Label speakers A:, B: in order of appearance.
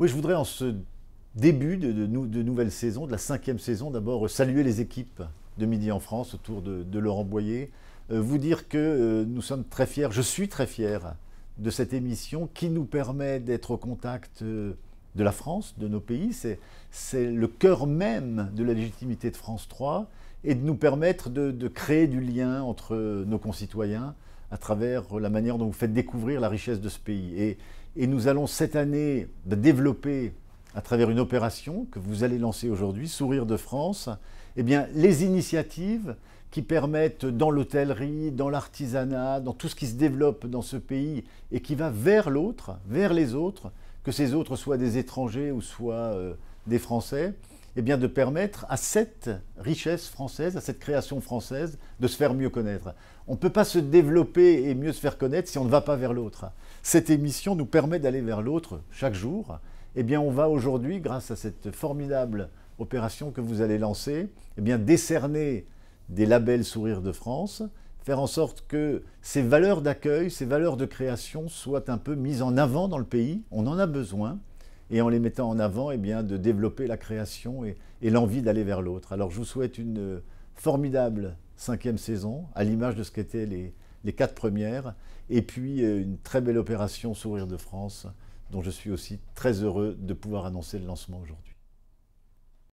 A: Oui, je voudrais en ce début de, nouvelle saison, de la cinquième saison, d'abord euh, saluer les équipes de Midi en France autour de, Laurent Boyer, euh, vous dire que euh, nous sommes très fiers, je suis très fier de cette émission qui nous permet d'être au contact de la France, de nos pays. C'est le cœur même de la légitimité de France 3 et de nous permettre de, créer du lien entre nos concitoyens à travers la manière dont vous faites découvrir la richesse de ce pays. Et, nous allons cette année développer à travers une opération que vous allez lancer aujourd'hui, Sourire de France, eh bien, les initiatives qui permettent dans l'hôtellerie, dans l'artisanat, dans tout ce qui se développe dans ce pays et qui va vers l'autre, vers les autres, que ces autres soient des étrangers ou soient euh, des Français, et eh bien de permettre à cette richesse française, à cette création française, de se faire mieux connaître. On ne peut pas se développer et mieux se faire connaître si on ne va pas vers l'autre. Cette émission nous permet d'aller vers l'autre chaque jour. Eh bien, on va aujourd'hui, grâce à cette formidable opération que vous allez lancer, eh bien décerner des labels Sourire de France faire en sorte que ces valeurs d'accueil, ces valeurs de création soient un peu mises en avant dans le pays. On en a besoin. Et en les mettant en avant, eh bien, de développer la création et, l'envie d'aller vers l'autre. Alors je vous souhaite une euh, formidable cinquième saison, à l'image de ce qu'étaient les, les quatre premières. Et puis euh, une très belle opération Sourire de France, dont je suis aussi très heureux de pouvoir annoncer le lancement aujourd'hui.